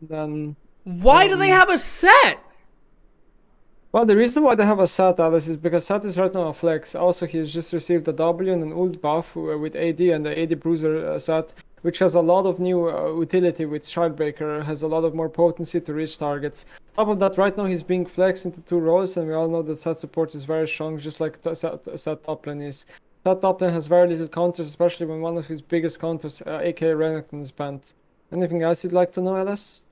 then. Why um, do they um, have a set? Well, the reason why they have a set, Alice, is because Sat is right now a flex. Also, he's just received a W and an ult buff uh, with AD and the AD Bruiser uh, set, which has a lot of new uh, utility with Childbreaker, has a lot of more potency to reach targets. Top of that, right now he's being flexed into two roles, and we all know that Sat support is very strong, just like t- Sat, Sat top lane is. Sat top lane has very little counters, especially when one of his biggest counters, uh, aka Renekton, is banned. Anything else you'd like to know, Alice?